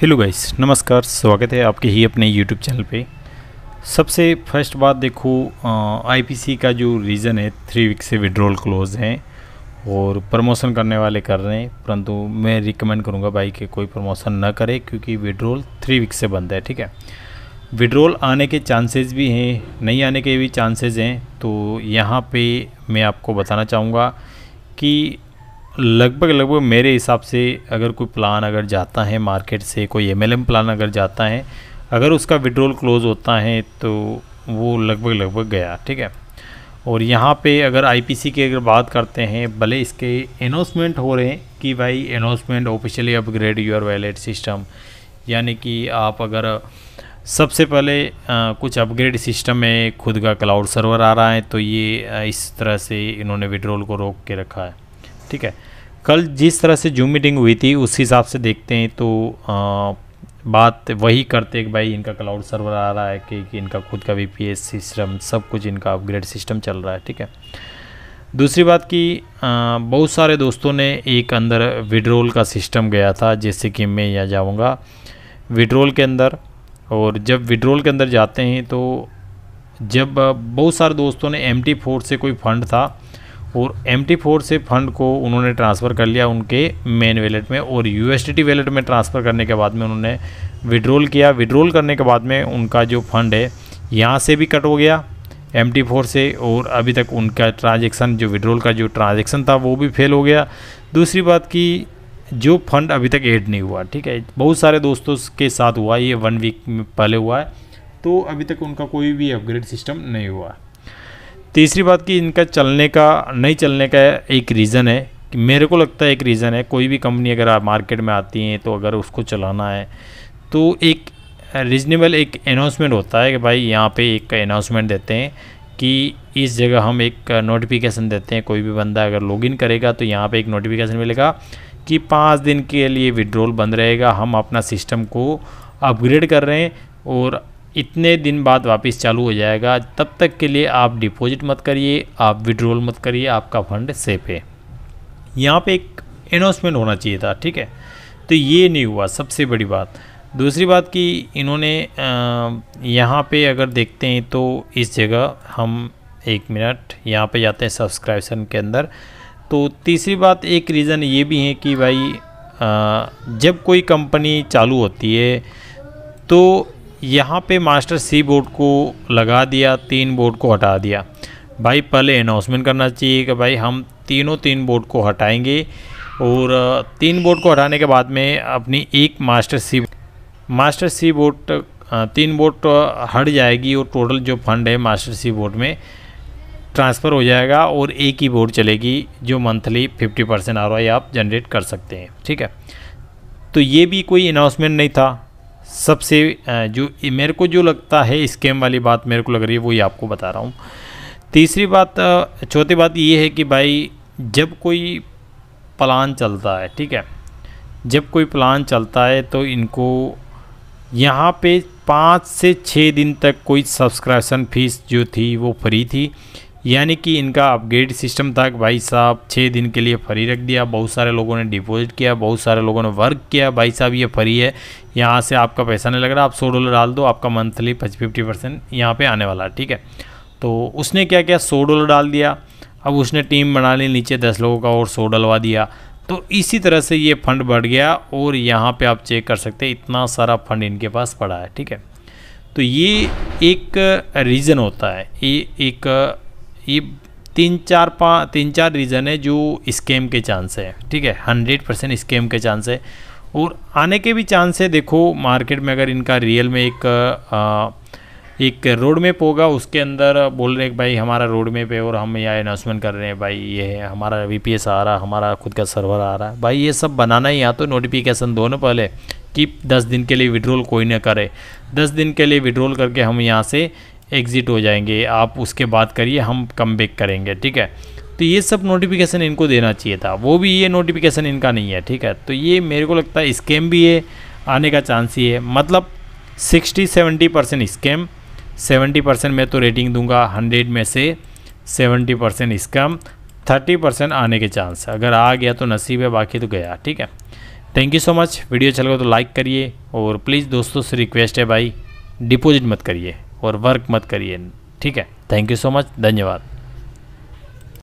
hello guys नमस्कार स्वागत है आपके ही अपने यूट्यूब चैनल पे सबसे फर्स्ट बात देखो आईपीसी का जो रीज़न है थ्री वीक से विड्रॉल क्लोज हैं और प्रमोशन करने वाले कर रहे हैं परंतु मैं रिकमेंड करूँगा भाई कि कोई प्रमोशन ना करे क्योंकि विड्रॉल थ्री वीक से बंद है ठीक है विड्रॉल आने के चांसेस भी हैं नहीं आने के भी चांसेज हैं तो यहाँ पर मैं आपको बताना चाहूँगा कि लगभग लगभग मेरे हिसाब से अगर कोई प्लान अगर जाता है मार्केट से कोई एम प्लान अगर जाता है अगर उसका विड्रोल क्लोज़ होता है तो वो लगभग लगभग गया ठीक है और यहाँ पे अगर आईपीसी की अगर बात करते हैं भले इसके अनाउंसमेंट हो रहे हैं कि भाई announcement officially upgrade your wallet system यानी कि आप अगर सबसे पहले आ, कुछ अपग्रेड सिस्टम में खुद का क्लाउड सर्वर आ रहा है तो ये इस तरह से इन्होंने विड्रोल को रोक के रखा है ठीक है कल जिस तरह से जूम मीटिंग हुई थी उस हिसाब से देखते हैं तो आ, बात वही करते कि भाई इनका क्लाउड सर्वर आ रहा है कि, कि इनका खुद का वी सिस्टम सब कुछ इनका अपग्रेड सिस्टम चल रहा है ठीक है दूसरी बात कि बहुत सारे दोस्तों ने एक अंदर विड्रोल का सिस्टम गया था जैसे कि मैं यहाँ जाऊँगा विड्रोल के अंदर और जब विड्रोल के अंदर जाते हैं तो जब बहुत सारे दोस्तों ने एम टी फोर से कोई फंड था और एम से फंड को उन्होंने ट्रांसफ़र कर लिया उनके मेन वैलेट में और यू वैलेट में ट्रांसफ़र करने के बाद में उन्होंने विड्रोल किया विड्रोल करने के बाद में उनका जो फंड है यहाँ से भी कट हो गया एम टी फोर से और अभी तक उनका ट्रांजेक्शन जो विड्रोल का जो ट्रांजेक्शन था वो भी फेल हो गया दूसरी बात कि जो फंड अभी तक ऐड नहीं हुआ ठीक है बहुत सारे दोस्तों के साथ हुआ ये वन वीक में पहले हुआ है तो अभी तक उनका कोई भी अपग्रेड सिस्टम नहीं हुआ तीसरी बात कि इनका चलने का नहीं चलने का एक रीज़न है कि मेरे को लगता है एक रीज़न है कोई भी कंपनी अगर आप मार्केट में आती हैं तो अगर उसको चलाना है तो एक रीज़नेबल एक अनाउंसमेंट होता है कि भाई यहाँ पे एक अनाउंसमेंट देते हैं कि इस जगह हम एक नोटिफिकेशन देते हैं कोई भी बंदा अगर लॉगिन करेगा तो यहाँ पे एक नोटिफिकेशन मिलेगा कि पाँच दिन के लिए विड्रोल बंद रहेगा हम अपना सिस्टम को अपग्रेड कर रहे हैं और इतने दिन बाद वापस चालू हो जाएगा तब तक के लिए आप डिपॉजिट मत करिए आप विड्रोल मत करिए आपका फंड सेफ है यहाँ पे एक अनाउंसमेंट होना चाहिए था ठीक है तो ये नहीं हुआ सबसे बड़ी बात दूसरी बात कि इन्होंने यहाँ पे अगर देखते हैं तो इस जगह हम एक मिनट यहाँ पे जाते हैं सब्सक्राइबन के अंदर तो तीसरी बात एक रीज़न ये भी है कि भाई जब कोई कंपनी चालू होती है तो यहाँ पे मास्टर सी बोर्ड को लगा दिया तीन बोर्ड को हटा दिया भाई पहले अनाउंसमेंट करना चाहिए कि भाई हम तीनों तीन बोर्ड को हटाएंगे और तीन बोर्ड को हटाने के बाद में अपनी एक master C master C board तीन बोर्ड तो हट जाएगी और टोटल जो फंड है मास्टर सी बोर्ड में ट्रांसफ़र हो जाएगा और एक ही बोर्ड चलेगी जो मंथली 50 परसेंट आर आप जनरेट कर सकते हैं ठीक है तो ये भी कोई अनाउंसमेंट नहीं था सबसे जो मेरे को जो लगता है स्कैम वाली बात मेरे को लग रही है वही आपको बता रहा हूँ तीसरी बात चौथी बात ये है कि भाई जब कोई प्लान चलता है ठीक है जब कोई प्लान चलता है तो इनको यहाँ पे पाँच से छः दिन तक कोई सब्सक्रिप्शन फीस जो थी वो फ्री थी यानी कि इनका अपग्रेड सिस्टम था कि भाई साहब छः दिन के लिए फ्री रख दिया बहुत सारे लोगों ने डिपॉजिट किया बहुत सारे लोगों ने वर्क किया भाई साहब ये फ्री है यहाँ से आपका पैसा नहीं लग रहा आप सौ डॉलर डाल दो आपका मंथली फिफ्टी परसेंट यहाँ पर आने वाला है ठीक है तो उसने क्या किया सौ डॉलर डाल दिया अब उसने टीम बना ली नीचे दस लोगों का और सौ डलवा दिया तो इसी तरह से ये फंड बढ़ गया और यहाँ पे आप चेक कर सकते हैं इतना सारा फंड इनके पास पड़ा है ठीक है तो ये एक रीज़न होता है ये एक ये तीन चार पाँच तीन चार रीज़न है जो स्कैम के चांस है ठीक है हंड्रेड परसेंट स्केम के चांस है और आने के भी चांस है देखो मार्केट में अगर इनका रियल में एक आ, एक रोड मैप होगा उसके अंदर बोल रहे हैं भाई हमारा रोड मैप है और हम यहाँ अनाउंसमेंट कर रहे हैं भाई ये है हमारा वी आ रहा हमारा खुद का सर्वर आ रहा है भाई ये सब बनाना ही या तो नोटिफिकेशन दो ना पहले कि दस दिन के लिए विड्रोल कोई ना करे दस दिन के लिए विड्रोल करके हम यहाँ से एग्ज़िट हो जाएंगे आप उसके बाद करिए हम कम करेंगे ठीक है तो ये सब नोटिफिकेशन इनको देना चाहिए था वो भी ये नोटिफिकेशन इनका नहीं है ठीक है तो ये मेरे को लगता है स्कैम भी है आने का चांस ही है मतलब sixty seventy percent scam seventy percent मैं तो रेटिंग दूंगा हंड्रेड में से seventy percent scam thirty percent आने के चांस अगर आ गया तो नसीब है बाकी तो गया ठीक है thank you so much video चल गया अच्छा तो लाइक करिए और प्लीज़ दोस्तों से रिक्वेस्ट है भाई डिपॉजिट मत करिए और वर्क मत करिए ठीक है थैंक यू सो मच धन्यवाद